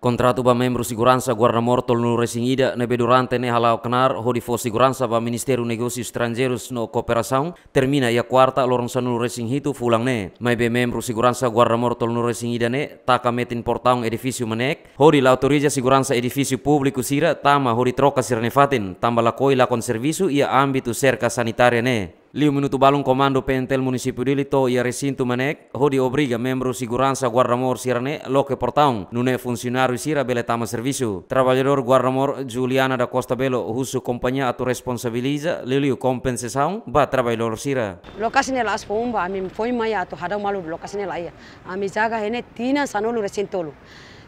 Kontratu ba membro siguransa guarna mortol nu Resingida nebe durante ne halau ho di fo sicurezza ba ministeru negosi stranjerus no kooperasaun termina ia kuarta lorong sanu resing hitu fulang ne. Mai be membro siguransa guarna mortol nu Resingida ne taka metin portaung edifício menek ho la siguran siguransa edifisiu publiku sira tama ho di sirnefatin tamba la koi la konservisu ia ambitu serka sanitaria ne. Liu minuto balung comando pentel município de Lito e a recinto Manec, onde obriga membro segurança guardamor sirane loque portão, nune funcionário sira beletama serviço. Trabalhador guardamor Juliana da Costa Belo, husu companhia atu responsabiliza, liu compensação, ba trabalhador sira. Locasi nela as pomba, mim foi maia, atu hada malu locasi nela ia. ami jaga hene tina sanolu recintolo.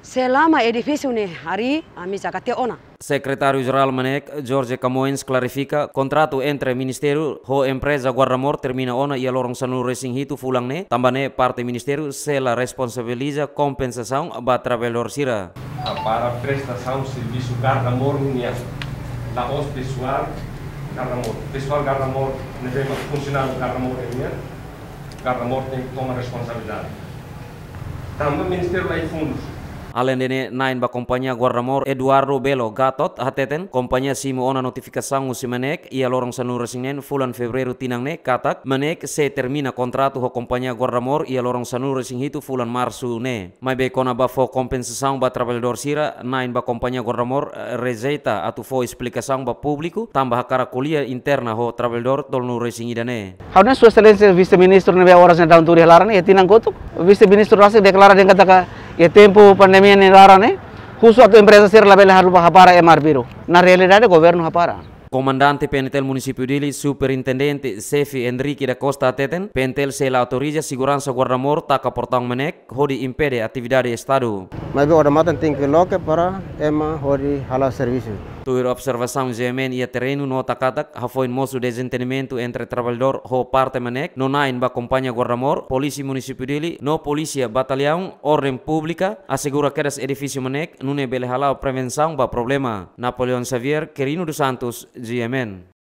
selama edifício ne, hari kami jaga ona. Secretário Geral Manek, Jorge Camões, clarifica contrato entre Ministério e empresa Guardamor termina ona e a lorong sanul racing hito fulang ne, tambane parte Ministério se la responsabiliza compensação ba travelor sira. Para prestação serviço Guardamor União, da os pessoal Guardamor, pessoal Guardamor, ne vemos funcionário Guardamor União, Guardamor tem que tomar responsabilidade. Também o Ministério vai fundos, Alen dene nain ba kompanya Guardamor Eduardo Belo Gatot hateten kompanya simu ona sangu si menek ia lorong sanura singnen fulan Februari tinang ne katak menek se termina kontratu ho kompanya Guardamor ia lorong sanura sing hitu fulan Marsu ne. Mai be kona ba fo compensação ba trabalhador sira nain ba kompanya Guardamor rezeta atu fo explicação ba publiku tambah kuliah interna ho tol tolnu resing idane. Hauna sua excelência vice-ministro ne be horas na daun turi halaran ya tinang gotuk vice-ministro rasa deklara yang kataka y tiempo pandemia ni dara justo a tu empresa ser la vela halu para emarbiro ...en realidad el gobierno para Comandante Pentel Municipio Dili, Superintendente Sefi Enrique da Costa Teten, Pentel se la autoriza segurança guardamor ta Menec... menek, hori impede de Estado. Mas bem, o matan tem que loca para ema hori hala servicio... Tuir observação GMN ia terreno no atacatac, hafoin moço desentendimento entre trabalhador ho parte manek, no nain ba companhia guardamor, polícia município dele, no polícia batalhão, ordem pública, assegura que esse edifício manek, nune belehala prevenção ba problema. Napoleão Xavier, Querino dos Santos, GMN.